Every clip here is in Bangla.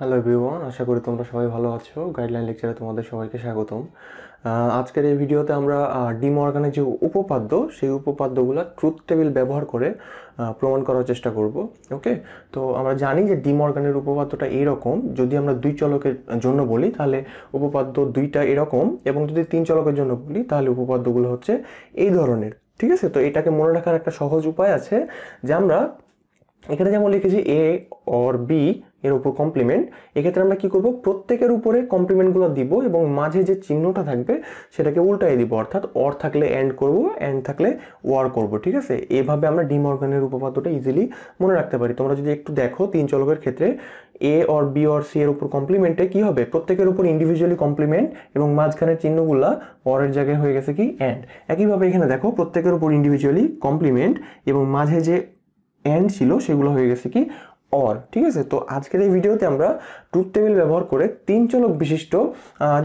হ্যালো এভরিওয়ান আশা করি তোমরা সবাই ভালো আছো গাইডলাইন লেকচারে তোমাদের সবাইকে স্বাগতম আজকের এই ভিডিওতে আমরা ডিমর্গানের যে উপপাদ্য সেই উপপাদ্যগুলো ট্রুথ টেবিল ব্যবহার করে প্রমাণ করার চেষ্টা করব ওকে তো আমরা জানি যে ডিমর্গানের উপপাদ্যটা এরকম যদি আমরা দুই চলকের জন্য বলি তাহলে উপপাদ্য দুইটা এরকম এবং যদি তিন চলকের জন্য বলি তাহলে উপপাদ্যগুলো হচ্ছে এই ধরনের ঠিক আছে তো এটাকে মনে রাখার একটা সহজ উপায় আছে যে আমরা এখানে যেমন লিখেছি এ অর বি এর উপর কমপ্লিমেন্ট এক্ষেত্রে আমরা কি করব প্রত্যেকের উপরে কমপ্লিমেন্টগুলো দিব এবং মাঝে যে চিহ্নটা থাকবে সেটাকে উল্টাই দিব অর্থাৎ অর থাকলে অ্যান্ড করব অ্যান্ড থাকলে ওয়ার করব ঠিক আছে এভাবে আমরা ডিমঅর্গানের উপপাদ্যটা ইজিলি মনে রাখতে পারি তোমরা যদি একটু দেখো তিন চলকের ক্ষেত্রে A or B or C এর উপর কমপ্লিমেন্টে কি হবে প্রত্যেকের উপর ইন্ডিভিজুয়ালি কমপ্লিমেন্ট এবং মাঝখানের চিহ্নগুলা অরের জায়গায় হয়ে গেছে কি অ্যান্ড একইভাবে এখানে দেখো প্রত্যেকের উপর ইন্ডিভিজুয়ালি কমপ্লিমেন্ট এবং মাঝে যে অ্যান্ড ছিল সেগুলো হয়ে গেছে কি অর ঠিক আছে তো আজকের এই ভিডিওতে আমরা ট্রুথ টেবিল ব্যবহার করে তিন চলক বিশিষ্ট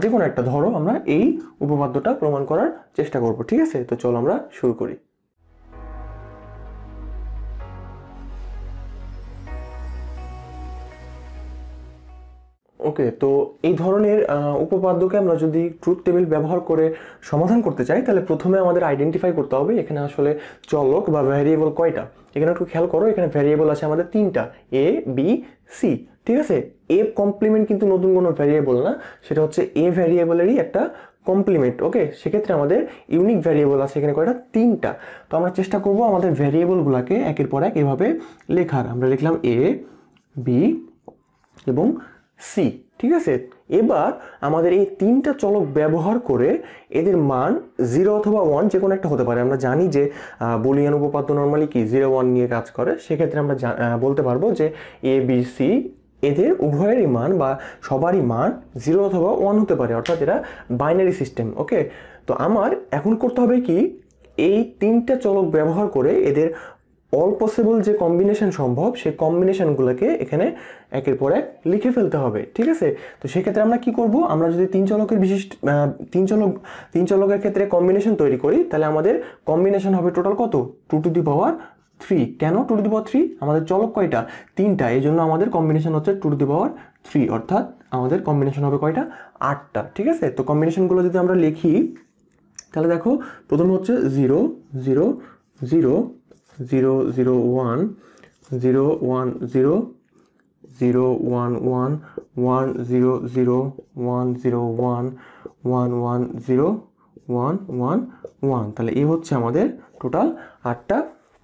যে কোনো একটা ধরো আমরা এই উপপাদ্যটা প্রমাণ করার চেষ্টা করব ঠিক আছে তো চলো আমরা শুরু করি ওকে তো এই ধরনের উপপাদ্যকে আমরা যদি ট্রুথ টেবিল ব্যবহার করে সমাধান করতে চাই তাহলে প্রথমে আমাদের আইডেন্টিফাই করতে হবে এখানে আসলে চলক বা ভ্যারিয়েবল কয়টা এখানে একটু খেয়াল করো এখানে ভ্যারিয়েবল আছে আমাদের তিনটা এ বি সি ঠিক আছে এ কমপ্লিমেন্ট কিন্তু নতুন কোনো ভ্যারিয়েবল না সেটা হচ্ছে এ ভ্যারিয়েবলেরই একটা কমপ্লিমেন্ট ওকে সেক্ষেত্রে আমাদের ইউনিক ভ্যারিয়েবল আছে এখানে কয়টা তিনটা তো আমরা চেষ্টা করব আমাদের ভ্যারিয়েবলগুলোকে একের পর এক এভাবে লেখার আমরা লিখলাম এ বি এবং সি ঠিক আছে এবার আমাদের এই তিনটা চলক ব্যবহার করে এদের মান জিরো অথবা ওয়ান যে কোনো একটা হতে পারে আমরা জানি যে বলিয়ান উপপাদ্য নর্মালি কি জিরো ওয়ান নিয়ে কাজ করে সেক্ষেত্রে আমরা বলতে পারবো যে এ বি সি এদের উভয়েরই মান বা সবারই মান জিরো অথবা ওয়ান হতে পারে অর্থাৎ এরা বাইনারি সিস্টেম ওকে তো আমার এখন করতে হবে কি এই তিনটা চলক ব্যবহার করে এদের অল পসিবল যে কম্বিনেশান সম্ভব সেই কম্বিনেশনগুলোকে এখানে একের পর এক লিখে ফেলতে হবে ঠিক আছে তো সেক্ষেত্রে আমরা কি করব আমরা যদি তিন চলকের বিশিষ্ট তিন চলক তিন চলকের ক্ষেত্রে কম্বিনেশন তৈরি করি তাহলে আমাদের কম্বিনেশন হবে টোটাল কত two to the power three কেন two to the power three আমাদের চলক কয়টা তিনটা এই জন্য আমাদের কম্বিনেশন হচ্ছে two to the power three অর্থাৎ আমাদের কম্বিনেশন হবে কয়টা আটটা ঠিক আছে তো কম্বিনেশানগুলো যদি আমরা লিখি তাহলে দেখো প্রথম হচ্ছে zero zero zero zero zero one zero one zero zero one one one zero zero one zero one one one zero one one one তাহলে এই হচ্ছে আমাদের টোটাল আটটা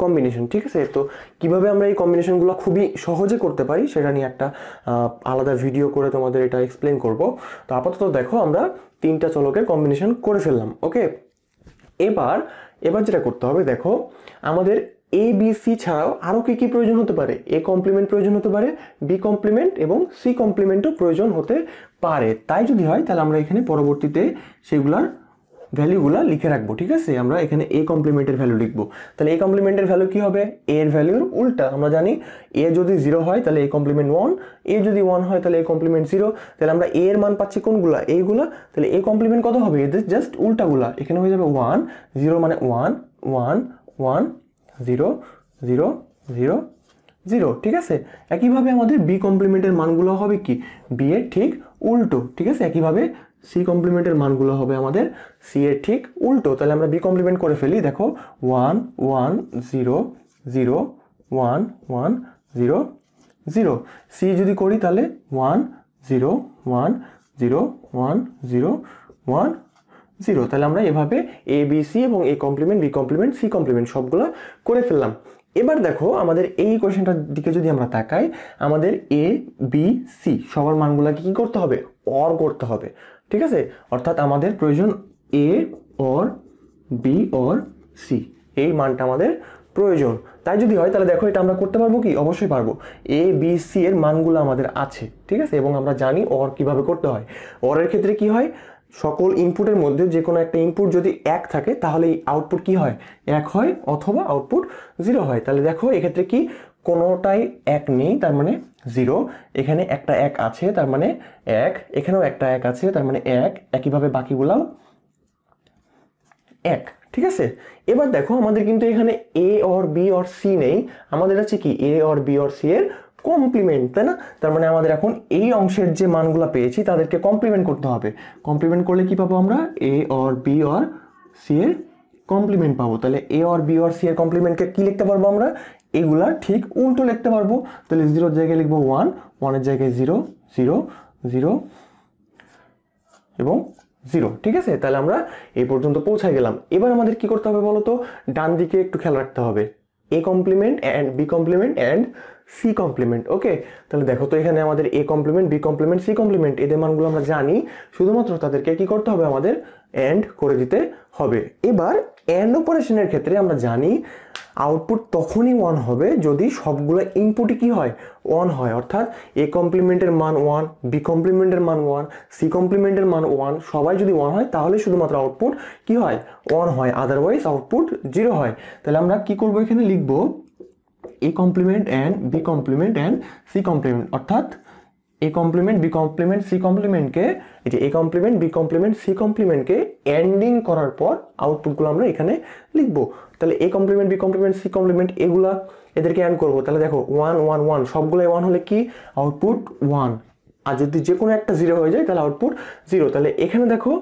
কম্বিনেশন ঠিক আছে তো কিভাবে আমরা এই কম্বিনেশনগুলো খুবই সহজে করতে পারি সেটা নিয়ে একটা আলাদা ভিডিও করে তোমাদের এটা এক্সপ্লেন করব তো আপাতত দেখো আমরা তিনটা চলকের কম্বিনেশন করে ফেললাম ওকে এবার এবার যেটা করতে হবে দেখো আমাদের এ বি সি ছাড়াও আরও কী কী প্রয়োজন হতে পারে এ কমপ্লিমেন্ট প্রয়োজন হতে পারে বি কমপ্লিমেন্ট এবং সি কমপ্লিমেন্টও প্রয়োজন হতে পারে তাই যদি হয় তাহলে আমরা এখানে পরবর্তীতে সেগুলার ভ্যালুগুলা লিখে রাখবো ঠিক আছে আমরা এখানে এ কমপ্লিমেন্টের ভ্যালু লিখবো তাহলে এ কমপ্লিমেন্টের ভ্যালু কী হবে এ এর ভ্যালুর উল্টা আমরা জানি এ যদি জিরো হয় তাহলে এ কমপ্লিমেন্ট ওয়ান এ যদি ওয়ান হয় তাহলে এ কমপ্লিমেন্ট জিরো তাহলে আমরা এ এর মান পাচ্ছি কোনগুলা এইগুলা তাহলে এ কমপ্লিমেন্ট কত হবে এদের জাস্ট উল্টাগুলা এখানে হয়ে যাবে ওয়ান জিরো মানে one one one zero zero zero zero ঠিক আছে একইভাবে আমাদের বি কমপ্লিমেন্টের মানগুলো হবে কি বি এর ঠিক উল্টো ঠিক আছে একইভাবে সি কমপ্লিমেন্টের মানগুলো হবে আমাদের সি এর ঠিক উল্টো তাহলে আমরা বি কমপ্লিমেন্ট করে ফেলি দেখো one one zero zero one one zero zero C যদি করি তাহলে one zero one zero one zero one zero তাহলে আমরা এভাবে এ বি সি এবং A complement B complement C complement সবগুলো করে ফেললাম এবার দেখো আমাদের এই কোয়েশনটার দিকে যদি আমরা তাকাই আমাদের এ বি সি সবার মানগুলোকে কী করতে হবে অর করতে হবে ঠিক আছে অর্থাৎ আমাদের প্রয়োজন A or B or C এই মানটা আমাদের প্রয়োজন তাই যদি হয় তাহলে দেখো এটা আমরা করতে পারবো কি অবশ্যই পারবো এ বি সি এর মানগুলো আমাদের আছে ঠিক আছে এবং আমরা জানি অর কিভাবে করতে হয় অরের ক্ষেত্রে কি হয় সকল ইনপুটের মধ্যে যে কোনো একটা ইনপুট যদি এক থাকে তাহলে এই আউটপুট কী হয় এক হয় অথবা আউটপুট জিরো হয় তাহলে দেখো এক্ষেত্রে কি কোনোটাই এক নেই তার মানে জিরো এখানে একটা এক আছে তার মানে এক এখানেও একটা এক আছে তার মানে এক একইভাবে বাকিগুলাও এক ঠিক আছে এবার দেখো আমাদের কিন্তু এখানে A or B or C নেই আমাদের আছে কি A or B or C এর কমপ্লিমেন্ট তাই না তার মানে আমাদের এখন এই অংশের যে মানগুলো পেয়েছি তাদেরকে কমপ্লিমেন্ট করতে হবে কমপ্লিমেন্ট করলে কি পাবো আমরা A or B or C এর কমপ্লিমেন্ট পাবো তাহলে A or B or C এর কমপ্লিমেন্টকে কী লিখতে পারবো আমরা এগুলা ঠিক উল্টো লিখতে পারবো তাহলে জিরোর জায়গায় লিখবো ওয়ান ওয়ানের জায়গায় জিরো জিরো জিরো এবং জিরো ঠিক আছে তাহলে আমরা এই পর্যন্ত পৌঁছায় গেলাম এবার আমাদের কি করতে হবে বলো তো ডান দিকে একটু খেয়াল রাখতে হবে A complement and B complement and C complement okay তাহলে দেখো তো এখানে আমাদের A complement B complement C complement এদের মানগুলো আমরা জানি শুধুমাত্র তাদেরকে কি করতে হবে আমাদের অ্যান্ড করে দিতে হবে এবার অ্যান্ড অপারেশনের ক্ষেত্রে আমরা জানি আউটপুট তখনই ওয়ান হবে যদি সবগুলো ইনপুটই কী হয় ওয়ান হয় অর্থাৎ এ কমপ্লিমেন্টের মান ওয়ান বি কমপ্লিমেন্টের মান ওয়ান সি কমপ্লিমেন্টের মান ওয়ান সবাই যদি ওয়ান হয় তাহলে শুধুমাত্র আউটপুট কি হয় ওয়ান হয় আদারওয়াইজ আউটপুট জিরো হয় তাহলে আমরা কি করবো এখানে লিখবো A complement and B complement and C complement অর্থাৎ A complement B complement C কমপ্লিমেন্টকে এই যে A complement B complement C কমপ্লিমেন্টকে অ্যান্ডিং করার পর আউটপুটগুলো আমরা এখানে লিখবো তাহলে A complement B complement C complement এগুলা এদেরকে অ্যান্ড করবো তাহলে দেখো ওয়ান ওয়ান ওয়ান সবগুলোই ওয়ান হলে কি আউটপুট ওয়ান আর যদি যে কোনো একটা জিরো হয়ে যায় তাহলে আউটপুট জিরো তাহলে এখানে দেখো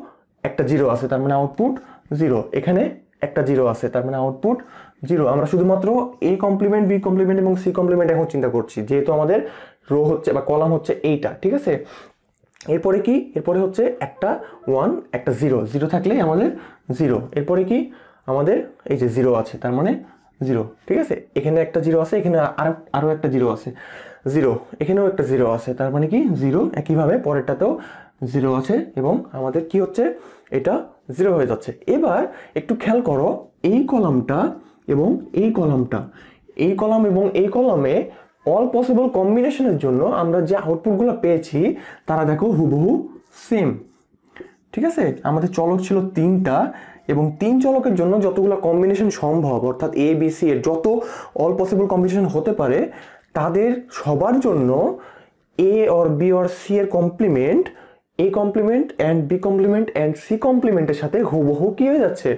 একটা জিরো আছে তার মানে আউটপুট জিরো এখানে একটা জিরো আছে তার মানে আউটপুট জিরো আমরা শুধুমাত্র এ কমপ্লিমেন্ট বি কমপ্লিমেন্ট এবং সি কমপ্লিমেন্ট এখন চিন্তা করছি যেহেতু আমাদের রো হচ্ছে বা কলাম হচ্ছে এইটা ঠিক আছে এরপরে কি এরপরে হচ্ছে একটা ওয়ান একটা জিরো জিরো থাকলেই আমাদের জিরো এরপরে কি আমাদের এই যে জিরো আছে তার মানে জিরো ঠিক আছে এখানে একটা জিরো আছে এখানে আরো আরও একটা জিরো আছে জিরো এখানেও একটা জিরো আছে তার মানে কি জিরো একইভাবে পরেরটাতেও জিরো আছে এবং আমাদের কি হচ্ছে এটা জিরো হয়ে যাচ্ছে এবার একটু খেয়াল করো এই কলামটা এবং এই কলামটা এই কলাম এবং এই কলামে অল পসিবল কম্বিনেশনের জন্য আমরা যে আউটপুটগুলো পেয়েছি তারা দেখো হুবহু সেম ঠিক আছে আমাদের চলক ছিল তিনটা এবং তিন চলকের জন্য যতগুলো কম্বিনেশন সম্ভব অর্থাৎ এ বি সি এর যত অল পসিবল কম্বিনেশন হতে পারে তাদের সবার জন্য A or B or C এর complement A complement and B complement and C কমপ্লিমেন্টের সাথে হুবহু কী হয়ে যাচ্ছে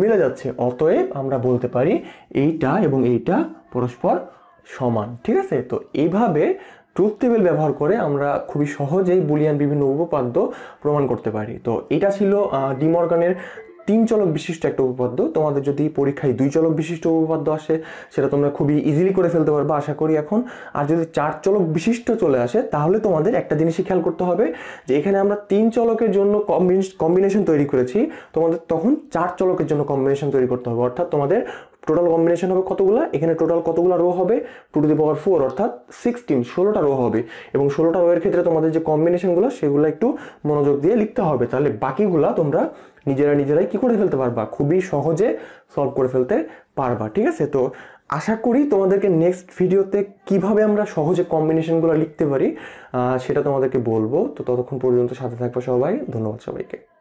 মিলে যাচ্ছে অতএব আমরা বলতে পারি এইটা এবং এইটা পরস্পর সমান ঠিক আছে তো এইভাবে ট্রুথ টেবিল ব্যবহার করে আমরা খুবই সহজেই বুলিয়ান বিভিন্ন উপপাদ্য প্রমাণ করতে পারি তো এটা ছিল ডিমর্গানের তিন চলক বিশিষ্ট একটা উপপাদ্য তোমাদের যদি পরীক্ষায় দুই চলক বিশিষ্ট উপপাদ্য আসে সেটা তোমরা খুবই ইজিলি করে ফেলতে পারবে আশা করি এখন আর যদি চার চলক বিশিষ্ট চলে আসে তাহলে তোমাদের একটা জিনিসই খেয়াল করতে হবে যে এখানে আমরা তিন চলকের জন্য কম্বিনেশন তৈরি করেছি তোমাদের তখন চার চলকের জন্য কম্বিনেশন তৈরি করতে হবে অর্থাৎ তোমাদের টোটাল কম্বিনেশন হবে কতগুলো এখানে টোটাল কতগুলো রো হবে two to the power four অর্থাৎ সিক্সটিন ষোলোটা রো হবে এবং ষোলোটা রোয়ের ক্ষেত্রে তোমাদের যে কম্বিনেশনগুলো সেগুলো একটু মনোযোগ দিয়ে লিখতে হবে তাহলে বাকিগুলা তোমরা নিজেরা নিজেরাই কি করে ফেলতে পারবা খুবই সহজে সলভ করে ফেলতে পারবা ঠিক আছে তো আশা করি তোমাদেরকে নেক্সট ভিডিওতে কিভাবে আমরা সহজে কম্বিনেশনগুলো লিখতে পারি সেটা তোমাদেরকে বলবো তো ততক্ষণ পর্যন্ত সাথে থাকবো সবাই ধন্যবাদ সবাইকে